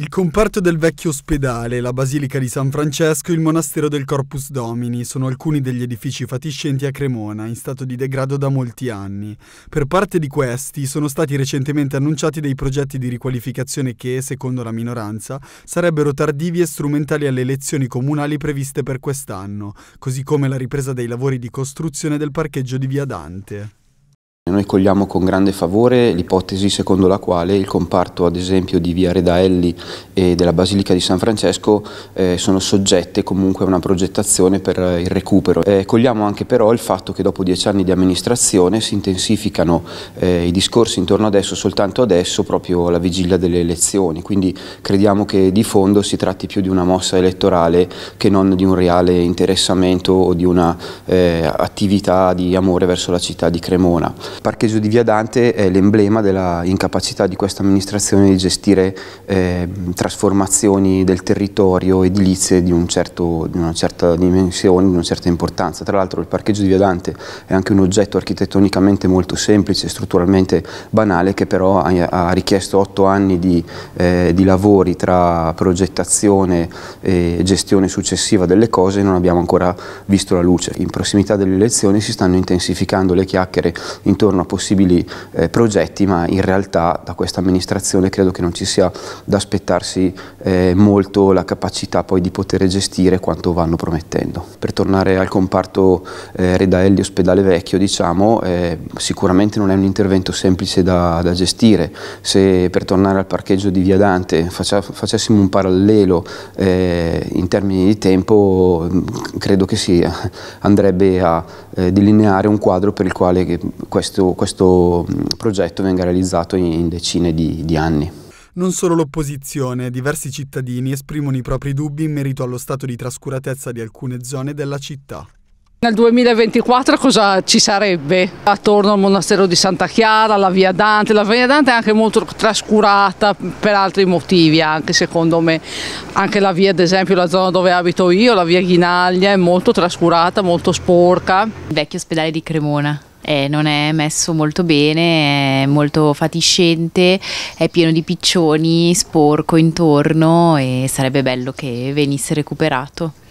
il comparto del vecchio ospedale, la Basilica di San Francesco e il monastero del Corpus Domini sono alcuni degli edifici fatiscenti a Cremona, in stato di degrado da molti anni. Per parte di questi sono stati recentemente annunciati dei progetti di riqualificazione che, secondo la minoranza, sarebbero tardivi e strumentali alle elezioni comunali previste per quest'anno, così come la ripresa dei lavori di costruzione del parcheggio di Via Dante. Noi cogliamo con grande favore l'ipotesi secondo la quale il comparto ad esempio di Via Redaelli e della Basilica di San Francesco eh, sono soggette comunque a una progettazione per il recupero. Eh, cogliamo anche però il fatto che dopo dieci anni di amministrazione si intensificano eh, i discorsi intorno adesso soltanto adesso proprio alla vigilia delle elezioni, quindi crediamo che di fondo si tratti più di una mossa elettorale che non di un reale interessamento o di un'attività eh, attività di amore verso la città di Cremona. Il parcheggio di Via Dante è l'emblema della incapacità di questa amministrazione di gestire eh, trasformazioni del territorio edilizie di, un certo, di, una certa dimensione, di una certa importanza. Tra l'altro il parcheggio di Via Dante è anche un oggetto architettonicamente molto semplice, strutturalmente banale, che però ha, ha richiesto otto anni di, eh, di lavori tra progettazione e gestione successiva delle cose e non abbiamo ancora visto la luce. In prossimità delle elezioni si stanno intensificando le chiacchiere in intorno a possibili eh, progetti, ma in realtà da questa amministrazione credo che non ci sia da aspettarsi eh, molto la capacità poi di poter gestire quanto vanno promettendo. Per tornare al comparto eh, Redaelli Ospedale Vecchio, diciamo, eh, sicuramente non è un intervento semplice da, da, gestire. Se per tornare al parcheggio di Via Dante faccia, facessimo un parallelo eh, in termini di tempo, credo che si andrebbe a eh, delineare un quadro per il quale questo questo, questo progetto venga realizzato in decine di, di anni. Non solo l'opposizione, diversi cittadini esprimono i propri dubbi in merito allo stato di trascuratezza di alcune zone della città. Nel 2024 cosa ci sarebbe? Attorno al monastero di Santa Chiara, la via Dante, la via Dante è anche molto trascurata per altri motivi anche secondo me, anche la via ad esempio la zona dove abito io, la via Ghinaglia è molto trascurata, molto sporca. Il vecchio ospedale di Cremona eh, non è messo molto bene, è molto fatiscente, è pieno di piccioni, sporco intorno e sarebbe bello che venisse recuperato.